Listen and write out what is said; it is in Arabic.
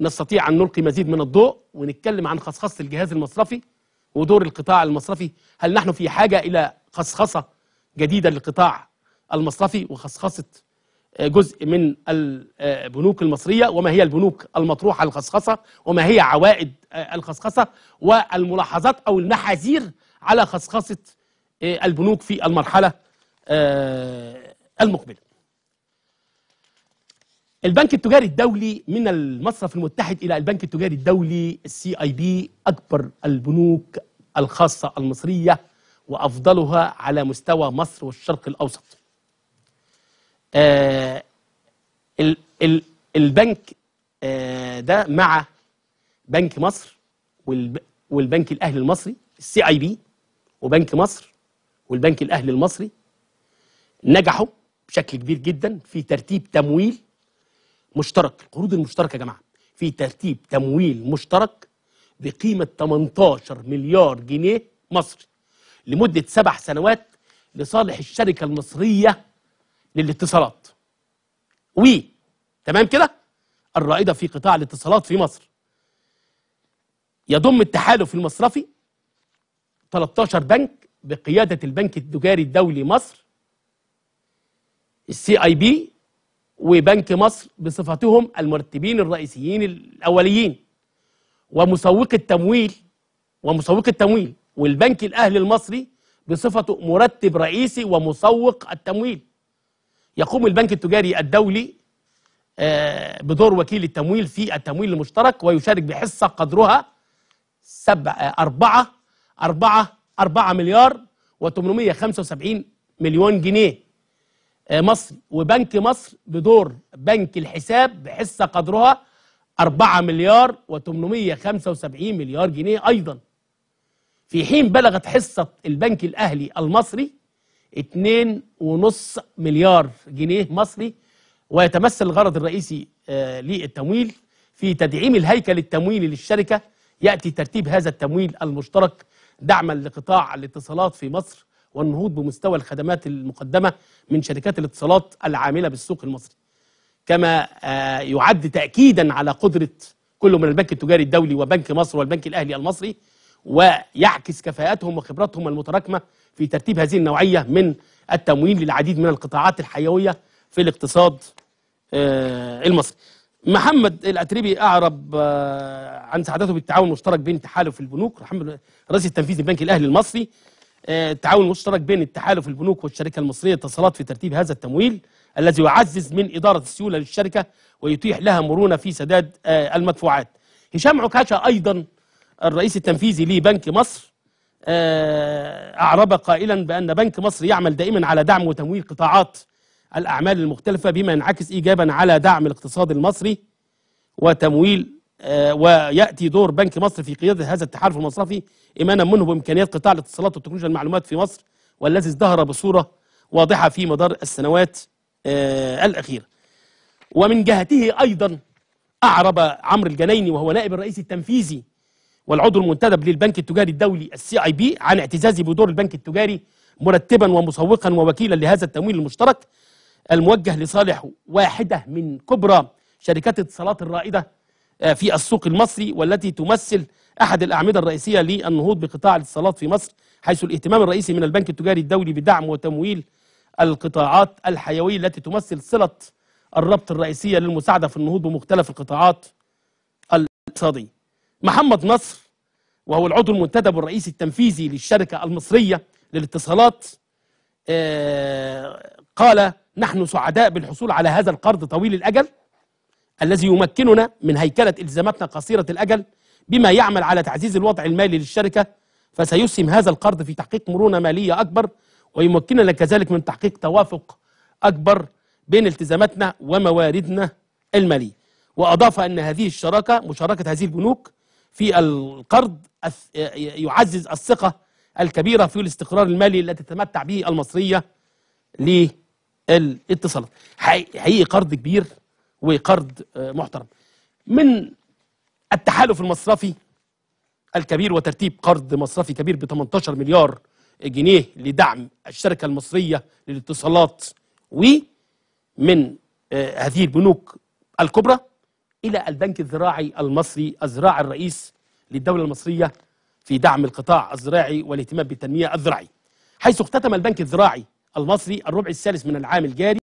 نستطيع أن نلقي مزيد من الضوء ونتكلم عن خصخصة الجهاز المصرفي ودور القطاع المصرفي هل نحن في حاجة إلى خصخصة جديدة للقطاع المصرفي وخصخصة آه، جزء من البنوك آه، المصرية وما هي البنوك المطروحة الخصخصة وما هي عوائد آه، الخصخصة والملاحظات أو المحاذير على خصخصة البنوك في المرحلة المقبلة البنك التجاري الدولي من المصرف المتحد الى البنك التجاري الدولي السي اي بي اكبر البنوك الخاصه المصريه وافضلها على مستوى مصر والشرق الاوسط. آه ال ال البنك آه ده مع بنك مصر والب والبنك الاهلي المصري السي اي بي وبنك مصر والبنك الاهلي المصري نجحوا بشكل كبير جدا في ترتيب تمويل مشترك القروض المشتركه يا جماعه في ترتيب تمويل مشترك بقيمه 18 مليار جنيه مصري لمده سبع سنوات لصالح الشركه المصريه للاتصالات و تمام كده الرائده في قطاع الاتصالات في مصر يضم التحالف المصرفي 13 بنك بقياده البنك التجاري الدولي مصر السي اي بي وبنك مصر بصفتهم المرتبين الرئيسيين الأوليين ومسوق التمويل ومسوق التمويل والبنك الأهلي المصري بصفته مرتب رئيسي ومسوق التمويل يقوم البنك التجاري الدولي آه، بدور وكيل التمويل في التمويل المشترك ويشارك بحصة قدرها سبعة آه، أربعة أربعة أربعة مليار و875 مليون جنيه آه، مصري وبنك مصر بدور بنك الحساب بحصة قدرها 4 مليار و875 مليار جنيه أيضا في حين بلغت حصة البنك الأهلي المصري 2.5 مليار جنيه مصري ويتمثل الغرض الرئيسي آه، للتمويل في تدعيم الهيكل التمويلي للشركة يأتي ترتيب هذا التمويل المشترك دعما لقطاع الاتصالات في مصر والنهوض بمستوى الخدمات المقدمة من شركات الاتصالات العاملة بالسوق المصري كما آه، يعد تأكيدا على قدرة كل من البنك التجاري الدولي وبنك مصر والبنك الأهلي المصري ويعكس كفاءاتهم وخبراتهم المتراكمة في ترتيب هذه النوعية من التمويل للعديد من القطاعات الحيوية في الاقتصاد آه، المصري محمد الاتريبي اعرب آه، عن سعادته بالتعاون المشترك بين تحالف البنوك رئيس التنفيذي البنك الاهلي المصري التعاون آه، المشترك بين التحالف البنوك والشركه المصريه للاتصالات في ترتيب هذا التمويل الذي يعزز من اداره السيوله للشركه ويتيح لها مرونه في سداد آه، المدفوعات. هشام عكاشه ايضا الرئيس التنفيذي لبنك مصر آه، اعرب قائلا بان بنك مصر يعمل دائما على دعم وتمويل قطاعات الاعمال المختلفه بما ينعكس ايجابا على دعم الاقتصاد المصري وتمويل آه، وياتي دور بنك مصر في قياده هذا التحالف المصرفي ايمانا منه بامكانيات قطاع الاتصالات وتكنولوجيا المعلومات في مصر والذي ازدهر بصوره واضحه في مدار السنوات آه، الاخيره. ومن جهته ايضا اعرب عمرو الجنايني وهو نائب الرئيس التنفيذي والعضو المنتدب للبنك التجاري الدولي السي اي بي عن اعتزازه بدور البنك التجاري مرتبا ومسوقا ووكيلا لهذا التمويل المشترك الموجه لصالح واحده من كبرى شركات الاتصالات الرائده آه، في السوق المصري والتي تمثل أحد الأعمدة الرئيسية للنهوض بقطاع الاتصالات في مصر حيث الاهتمام الرئيسي من البنك التجاري الدولي بدعم وتمويل القطاعات الحيوية التي تمثل صلة الربط الرئيسية للمساعدة في النهوض بمختلف القطاعات الاقتصادية محمد نصر وهو العضو المنتدب الرئيسي التنفيذي للشركة المصرية للاتصالات آه، قال نحن سعداء بالحصول على هذا القرض طويل الأجل الذي يمكننا من هيكلة التزاماتنا قصيرة الأجل بما يعمل على تعزيز الوضع المالي للشركة فسيسهم هذا القرض في تحقيق مرونة مالية أكبر ويمكننا كذلك من تحقيق توافق أكبر بين التزاماتنا ومواردنا المالية وأضاف أن هذه الشراكة مشاركة هذه البنوك في القرض يعزز الثقة الكبيرة في الاستقرار المالي التي تتمتع به المصرية للاتصالات حقيقي قرض كبير وقرض آه، محترم من التحالف المصرفي الكبير وترتيب قرض مصرفي كبير ب 18 مليار جنيه لدعم الشركة المصرية للاتصالات ومن آه، هذه البنوك الكبرى إلى البنك الزراعي المصري الزراع الرئيس للدولة المصرية في دعم القطاع الزراعي والاهتمام بالتنمية الزراعية حيث اختتم البنك الزراعي المصري الربع الثالث من العام الجاري